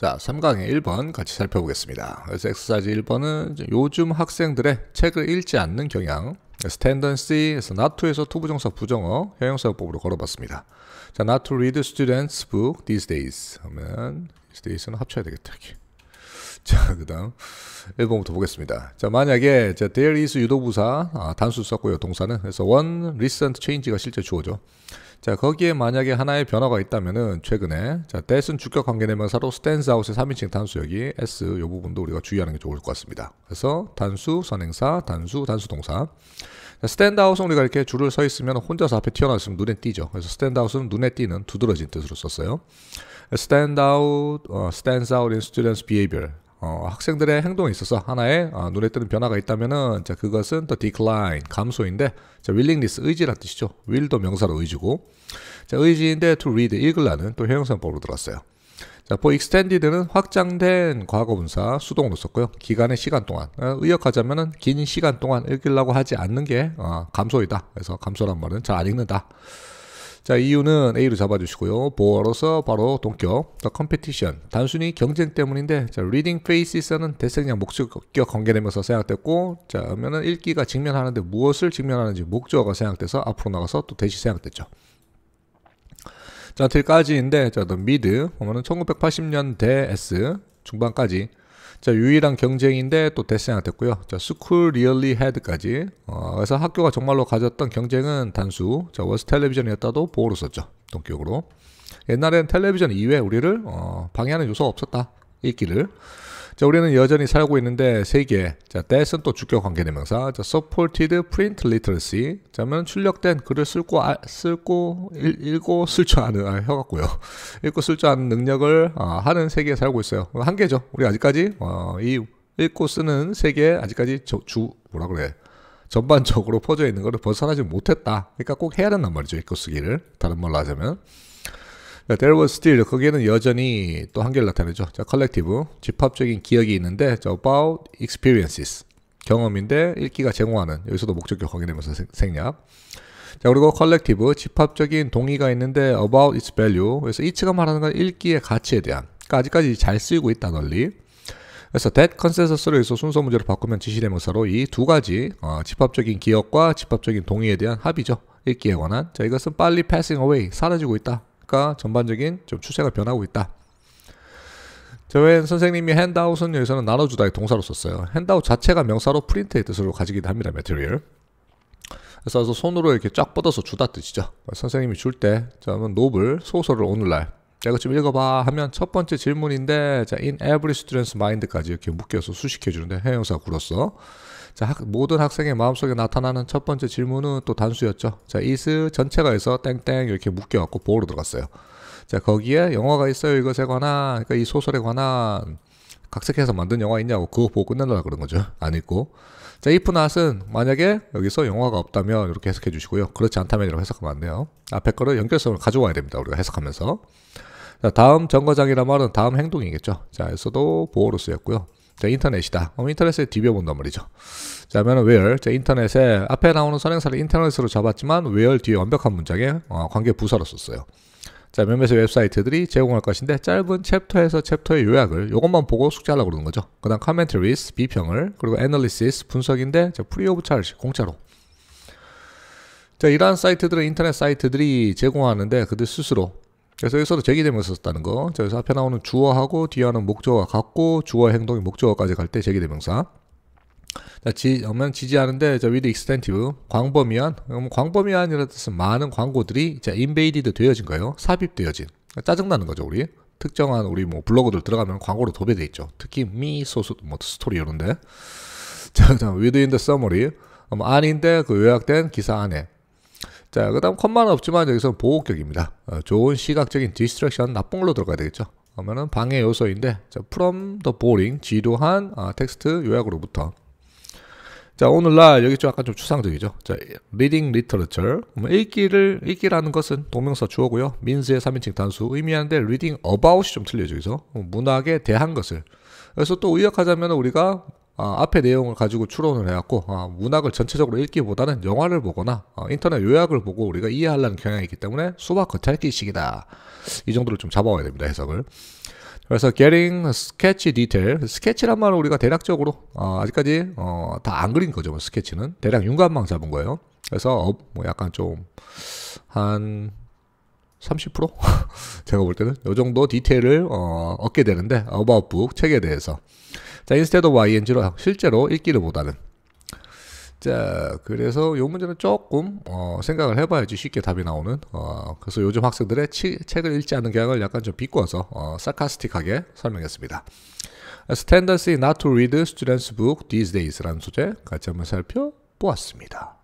자, 3강의 1번 같이 살펴보겠습니다. 그래서 엑사이즈 1번은 요즘 학생들의 책을 읽지 않는 경향 그래서 tendency에서 not-에서 투부정사 부정어 형용사법으로 걸어봤습니다. 자, not to read students book these days 하면 these days는 합쳐야 되겠다. 여기. 자, 그 다음 1번부터 보겠습니다. 자, 만약에 자, there is 유도부사 아, 단수 썼고요. 동사는 그래서 one recent change가 실제 주어죠. 자, 거기에 만약에 하나의 변화가 있다면은 최근에 자, 대슨 주격 관계대명사로 stands out의 3인칭 단수역이 s 요 부분도 우리가 주의하는 게 좋을 것 같습니다. 그래서 단수, 선행사, 단수, 단수 동사. 스탠드 아웃은 우리가 이렇게 줄을 서 있으면 혼자서 앞에 튀어나왔으면 눈에 띄죠. 그래서 스탠드 아웃은 눈에 띄는 두드러진 뜻으로 썼어요. stand out, uh, stands out in students' behavior. 어, 학생들의 행동에 있어서 하나의 어, 눈에 띄는 변화가 있다면은 자, 그것은 또 decline 감소인데 자, willingness 의지란 뜻이죠. will도 명사로 의지고 자, 의지인데 to read 읽을라는 또 형용사법으로 들었어요. 자, for extended는 확장된 과거분사 수동으로 썼고요. 기간의 시간 동안 어, 의역하자면은 긴 시간 동안 읽으려고 하지 않는 게 어, 감소이다. 그래서 감소란 말은 잘 안 읽는다. 자, 이유는 A로 잡아주시고요. 보어로서 바로 동격, the competition. 단순히 경쟁 때문인데, 자, reading faces는 대생량 목적격 관계되면서 생각됐고, 자, 그러면은 읽기가 직면하는데 무엇을 직면하는지 목적어가 생각돼서 앞으로 나가서 또 대시 생각됐죠. 자, 여기까지인데, 자, the mid, 보면은 1980년대 S 중반까지 자, 유일한 경쟁인데 또대세한됐고요 자, 스쿨 리얼리 헤드까지. 어, 그래서 학교가 정말로 가졌던 경쟁은 단수. 자, 워스 텔레비전이었다도 보호로 썼죠. 동격으로. 옛날엔 텔레비전 이외에 우리를 어, 방해하는 요소가 없었다. 있기를. 자, 우리는 여전히 살고 있는데 세 개. 자, that은 또 주격 관계대명사. 자, supported print literacy. 자면 출력된 글을 쓸고 아, 쓸고 읽, 고쓸 줄 아는 아, 혀 같고요. 읽고 쓸 줄 아는 능력을 아, 하는 세계에 살고 있어요. 어, 한계죠. 우리 아직까지 어, 이 읽고 쓰는 세계 아직까지 저, 주 뭐라 그래. 전반적으로 퍼져 있는 거를 벗어나지 못했다. 그러니까 꼭 해야 된단 말이죠. 읽고 쓰기를. 다른 말로 하자면. 그러니까 there was still 거기에는 여전히 또 한계를 나타내죠. 자, collective 집합적인 기억이 있는데 자, about experiences 경험인데 읽기가 제공하는 여기서도 목적격 확인되면서 생략. 자 그리고 collective 집합적인 동의가 있는데 about its value 그래서 it가 말하는 건 읽기의 가치에 대한 그러니까 아직까지 잘 쓰이고 있다 널리. 그래서 that consensus를 해서 순서 문제로 바꾸면 지시대명사로 이두 가지 어, 집합적인 기억과 집합적인 동의에 대한 합의죠. 읽기에 관한. 자 이것은 빨리 passing away 사라지고 있다. 시가 그러니까 전반적인 좀 추세가 변하고 있다. 저웬 선생님이 핸드아웃은 여기서는 나눠주다의 동사로 썼어요. 핸드아웃 자체가 명사로 프린트의 뜻으로 가지기도 합니다. 매트리얼. 그래서 손으로 이렇게 쫙 뻗어서 주다 뜻이죠. 선생님이 줄때 저는 노블 소설을 오늘날 내가 좀 읽어봐 하면 첫 번째 질문인데 자, in every student's mind까지 이렇게 묶여서 수식해 주는데 해영사 굴었어. 자, 학, 모든 학생의 마음속에 나타나는 첫 번째 질문은 또 단수였죠. 자, is 전체가 있어 땡땡 이렇게 묶여갖고 보호로 들어갔어요. 자, 거기에 영화가 있어요. 이것에 관한, 그러니까 이 소설에 관한 각색해서 만든 영화 있냐고 그거 보고 끝낸다 그런 거죠. 안 읽고. 자, if not은 만약에 여기서 영화가 없다면 이렇게 해석해 주시고요. 그렇지 않다면 이렇게 해석하면 안 돼요. 앞에 거를 연결성을 가져와야 됩니다. 우리가 해석하면서. 자, 다음 정거장이란 말은 다음 행동이겠죠. 자, 에서도 보호로 쓰였고요. 자, 인터넷이다. 어, 인터넷에 뒤벼본단 말이죠. 자, 그러면 where. 자, 인터넷에 앞에 나오는 선행사를 인터넷으로 잡았지만 where 뒤에 완벽한 문장에 어, 관계 부사로 썼어요. 자, 몇몇의 웹사이트들이 제공할 것인데 짧은 챕터에서 챕터의 요약을 이것만 보고 숙제하려고 그러는 거죠. 그 다음 commentaries, 비평을, 그리고 analysis, 분석인데 free of charge, 공짜로. 자, 이러한 사이트들은 인터넷 사이트들이 제공하는데 그들 스스로 그래서 여기서도 제기대명썼다는 거. 자, 여서 앞에 나오는 주어하고 뒤하는 목적어가 같고 주어 행동이 목적어까지 갈 때 제기대명사. 자, 지, 그러면 지지하는데 자, with extensive 광범위한 음, 광범위한이라는 뜻은 많은 광고들이 자, invaded 되어진 거예요. 삽입되어진. 짜증나는 거죠, 우리. 특정한 우리 뭐 블로그들 들어가면 광고로 도배돼 있죠. 특히 미소스 뭐 스토리 이런데. 자, 그 with in the summary 아닌데 음, 그 요약된 기사 안에 자, 그 다음 컴마는 없지만 여기서 보호격입니다. 어, 좋은 시각적인 디스트랙션 나쁜 걸로 들어가야 되겠죠. 그러면은 방해 요소인데 자, from the boring 지루한 아, 텍스트 요약으로부터 자 오늘날 여기 좀 약간 좀 추상적이죠. 자 reading literature 읽기를 읽기라는 것은 동명사 주어고요. 민스의 3인칭 단수 의미하는데 reading about이 좀 틀려져 여기서 문학에 대한 것을 그래서 또 의역하자면 우리가 어, 앞에 내용을 가지고 추론을 해왔고 어, 문학을 전체적으로 읽기보다는 영화를 보거나 어, 인터넷 요약을 보고 우리가 이해하려는 경향이 있기 때문에 수박 겉핥기식이다. 이 정도로 좀 잡아와야 됩니다. 해석을. 그래서 getting s k e t c h detail, 스케치란 말은 우리가 대략적으로 아직까지 다 안 그린 거죠. 뭐 스케치는 대략 윤곽만 잡은 거예요. 그래서 뭐 약간 좀 한 30% 제가 볼 때는 이 정도 디테일을 어, 얻게 되는데 어바웃북 책에 대해서 자, instead of ing로 실제로 읽기를보다는 자, 그래서 요 문제는 조금 어, 생각을 해봐야지 쉽게 답이 나오는. 어, 그래서 요즘 학생들의 치, 책을 읽지 않는 경향을 약간 좀 비꼬아서 어, 사카스틱하게 설명했습니다. As tendency not to read students' book these days라는 소재 같이 한번 살펴보았습니다.